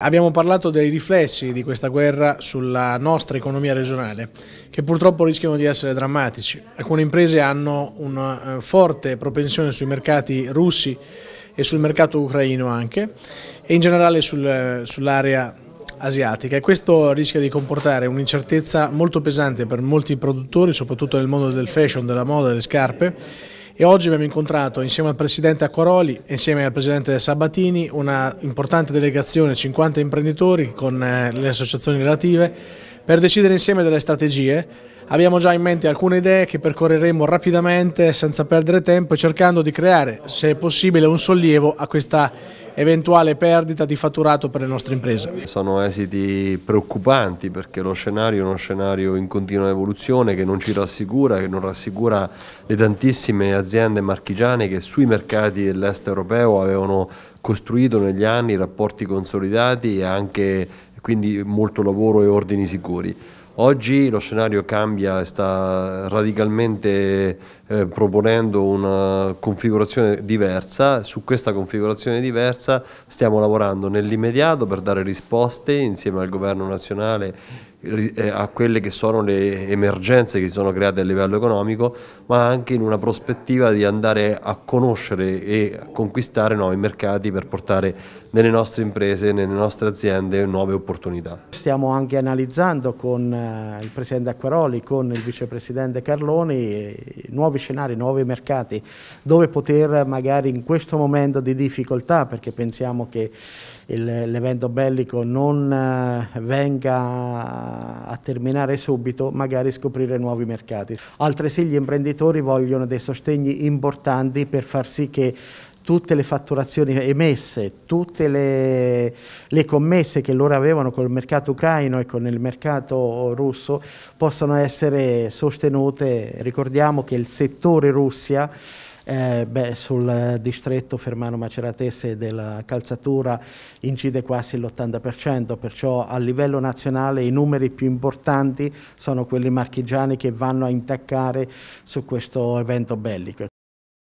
Abbiamo parlato dei riflessi di questa guerra sulla nostra economia regionale, che purtroppo rischiano di essere drammatici. Alcune imprese hanno una eh, forte propensione sui mercati russi e sul mercato ucraino anche, e in generale sul, eh, sull'area asiatica. E questo rischia di comportare un'incertezza molto pesante per molti produttori, soprattutto nel mondo del fashion, della moda, delle scarpe, e oggi abbiamo incontrato insieme al Presidente Acquaroli insieme al Presidente Sabatini una importante delegazione, 50 imprenditori con eh, le associazioni relative per decidere insieme delle strategie abbiamo già in mente alcune idee che percorreremo rapidamente senza perdere tempo e cercando di creare, se possibile, un sollievo a questa eventuale perdita di fatturato per le nostre imprese. Sono esiti preoccupanti perché lo scenario è uno scenario in continua evoluzione che non ci rassicura, che non rassicura le tantissime aziende marchigiane che sui mercati dell'est europeo avevano costruito negli anni rapporti consolidati e anche quindi molto lavoro e ordini sicuri. Oggi lo scenario cambia e sta radicalmente eh, proponendo una configurazione diversa. Su questa configurazione diversa stiamo lavorando nell'immediato per dare risposte insieme al governo nazionale eh, a quelle che sono le emergenze che si sono create a livello economico, ma anche in una prospettiva di andare a conoscere e a conquistare nuovi mercati per portare nelle nostre imprese, nelle nostre aziende nuove opportunità. Stiamo anche analizzando con eh, il Presidente Acquaroli, con il Vicepresidente Carloni, eh, nuovi scenari, nuovi mercati, dove poter magari in questo momento di difficoltà, perché pensiamo che l'evento bellico non venga a, terminare subito, magari scoprire nuovi mercati. Altresì gli imprenditori vogliono dei sostegni importanti per far sì che tutte le fatturazioni emesse, tutte le, le, commesse che loro avevano col mercato ucraino e con il mercato russo possano essere sostenute. Ricordiamo che il settore Russia eh, beh, sul distretto Fermano Maceratese della calzatura incide quasi l'80%, perciò a livello nazionale i numeri più importanti sono quelli marchigiani che vanno a intaccare su questo evento bellico.